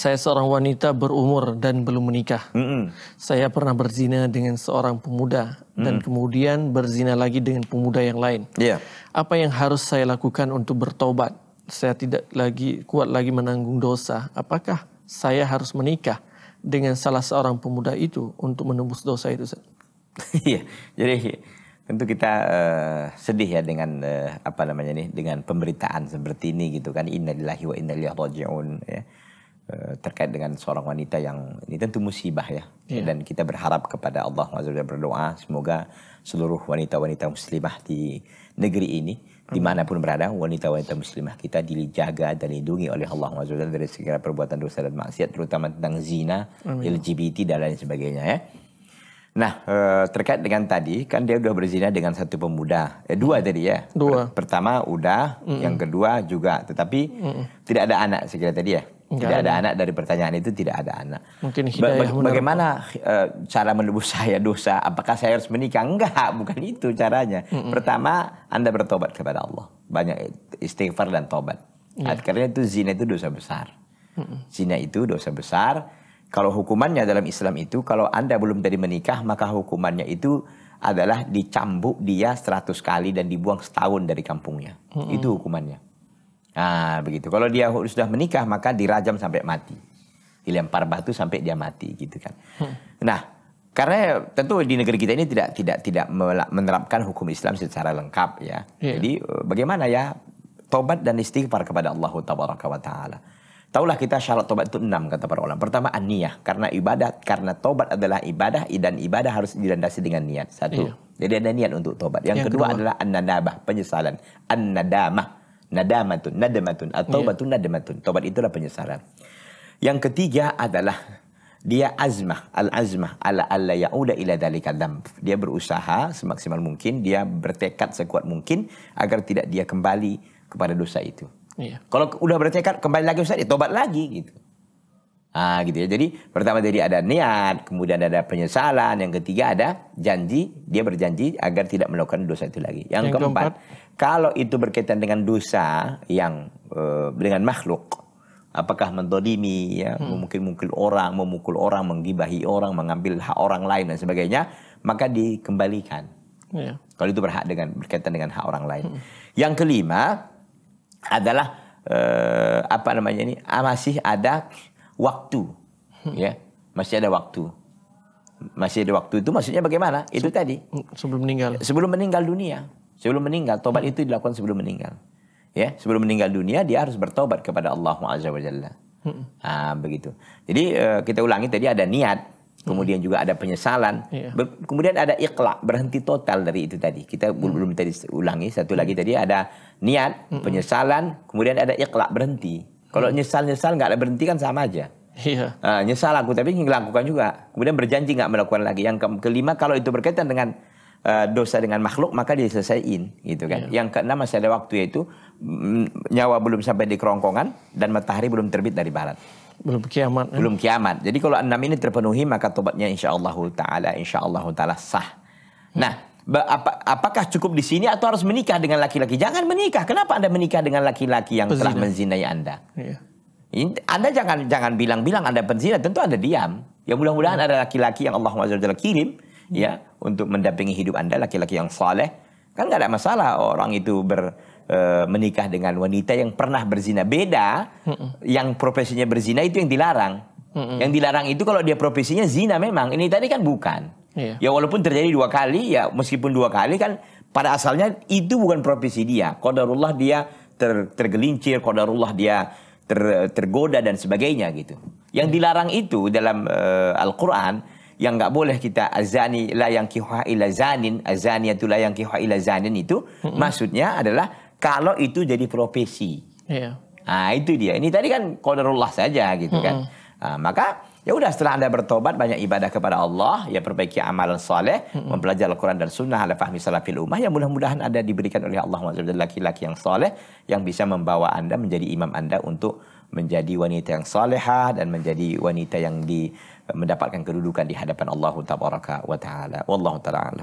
Saya seorang wanita berumur dan belum menikah. Mm -mm. Saya pernah berzina dengan seorang pemuda mm. dan kemudian berzina lagi dengan pemuda yang lain. Yeah. Apa yang harus saya lakukan untuk bertobat? Saya tidak lagi kuat lagi menanggung dosa. Apakah saya harus menikah dengan salah seorang pemuda itu untuk menembus dosa itu? Iya. Jadi tentu kita uh, sedih ya dengan uh, apa namanya nih dengan pemberitaan seperti ini gitu kan lillahi wa inna ilaihi rajiun ya Eh, terkait dengan seorang wanita yang ini tentu musibah ya. Yeah. Dan kita berharap kepada Allah Azza berdoa semoga seluruh wanita-wanita muslimah di negeri ini mana dimanapun berada wanita-wanita muslimah kita dijaga dan dilindungi oleh Allah Azza dari segala perbuatan dosa dan maksiat terutama tentang zina, Amin. LGBT dan lain sebagainya ya. Nah, eh, terkait dengan tadi kan dia udah berzina dengan satu pemuda. Eh, dua iya. tadi ya. Dua. Pertama udah, mm -mm. yang kedua juga, tetapi mm -mm. tidak ada anak sekira tadi ya. Enggak tidak ada, anak dari pertanyaan itu tidak ada anak. Mungkin hidayah ba Bagaimana uh, cara menebus saya dosa? Apakah saya harus menikah? Enggak, bukan itu caranya. Mm -mm. Pertama, Anda bertobat kepada Allah. Banyak istighfar dan tobat. Yeah. Karena itu zina itu dosa besar. Mm -mm. Zina itu dosa besar. Kalau hukumannya dalam Islam itu kalau Anda belum dari menikah maka hukumannya itu adalah dicambuk dia 100 kali dan dibuang setahun dari kampungnya. Mm -mm. Itu hukumannya. Nah, begitu. Kalau dia sudah menikah maka dirajam sampai mati. Dilempar batu sampai dia mati gitu kan. Hmm. Nah, karena tentu di negeri kita ini tidak tidak tidak menerapkan hukum Islam secara lengkap ya. Yeah. Jadi e, bagaimana ya tobat dan istighfar kepada Allah Tabaraka wa taala. taulah kita syarat tobat itu enam kata para ulama. Pertama an karena ibadah karena tobat adalah ibadah dan ibadah harus dilandasi dengan niat. Satu. Yeah. Jadi ada niat untuk tobat. Yang, Yang kedua, kedua adalah an-nadabah, penyesalan. An-nadamah nadamatun, nadamatun, atau yeah. nadamatun. Tobat itulah penyesalan. Yang ketiga adalah dia azmah, al-azmah ala alla ya'uda ila dhalika dam. Dia berusaha semaksimal mungkin, dia bertekad sekuat mungkin agar tidak dia kembali kepada dosa itu. Iya. Kalau udah bertekad kembali lagi Ustaz, ya tobat lagi gitu ah gitu ya. Jadi pertama tadi ada niat, kemudian ada penyesalan, yang ketiga ada janji, dia berjanji agar tidak melakukan dosa itu lagi. Yang, yang keempat, keempat, kalau itu berkaitan dengan dosa yang uh, dengan makhluk, apakah mendolimi, ya, hmm. mungkin mungkin orang, memukul orang, menggibahi orang, mengambil hak orang lain dan sebagainya, maka dikembalikan. Yeah. Kalau itu berhak dengan berkaitan dengan hak orang lain. Hmm. Yang kelima adalah uh, apa namanya ini? Ah, masih ada waktu ya masih ada waktu masih ada waktu itu maksudnya bagaimana itu Se tadi sebelum meninggal sebelum meninggal dunia sebelum meninggal tobat itu dilakukan sebelum meninggal ya sebelum meninggal dunia dia harus bertobat kepada Allah Azza wa Jalla ah begitu jadi uh, kita ulangi tadi ada niat kemudian hmm. juga ada penyesalan, yeah. Iya. kemudian ada ikhlas berhenti total dari itu tadi. Kita hmm. belum tadi ulangi satu lagi hmm. tadi ada niat, hmm. penyesalan, kemudian ada ikhlas berhenti. Kalau nyesal-nyesal nggak ada berhenti kan sama aja. Iya. Nah, nyesal aku tapi ingin lakukan juga. Kemudian berjanji nggak melakukan lagi. Yang ke kelima kalau itu berkaitan dengan uh, dosa dengan makhluk maka diselesaikan gitu kan. Iya. Yang keenam masih ada waktu yaitu mm, nyawa belum sampai di kerongkongan dan matahari belum terbit dari barat. Belum kiamat. Ya. Belum kiamat. Jadi kalau enam ini terpenuhi maka tobatnya insya Allah taala insya Allah taala sah. Nah apakah cukup di sini atau harus menikah dengan laki-laki? Jangan menikah. Kenapa Anda menikah dengan laki-laki yang Pezina. telah menzinai Anda? Iya. Anda jangan jangan bilang-bilang Anda penzina, tentu Anda diam. Ya mudah-mudahan ya. ada laki-laki yang Allah SWT kirim hmm. ya untuk mendampingi hidup Anda, laki-laki yang saleh. Kan nggak ada masalah orang itu ber eh, menikah dengan wanita yang pernah berzina. Beda yang profesinya berzina itu yang dilarang. Yang dilarang itu kalau dia profesinya zina memang. Ini tadi kan bukan. Iya. Ya walaupun terjadi dua kali ya meskipun dua kali kan pada asalnya itu bukan profesi dia. Qadarullah dia ter, tergelincir, qadarullah dia ter, tergoda dan sebagainya gitu. Yang iya. dilarang itu dalam uh, Al-Qur'an yang nggak boleh kita azani la yang kihwa ila zanin azaniyatu la yang kihwa ila zanin itu hmm maksudnya adalah kalau itu jadi profesi yeah. nah itu dia ini tadi kan qadarullah saja gitu hmm kan nah, maka Ya udah setelah Anda bertobat banyak ibadah kepada Allah, ya perbaiki amalan soleh, mm-hmm. mempelajari Al-Quran dan Sunnah, ala fahmi salafil ummah, yang mudah-mudahan Anda diberikan oleh Allah SWT laki-laki yang soleh, yang bisa membawa Anda menjadi imam Anda untuk menjadi wanita yang soleha dan menjadi wanita yang di, mendapatkan kedudukan di hadapan Allah Taala. Wallahu ta'ala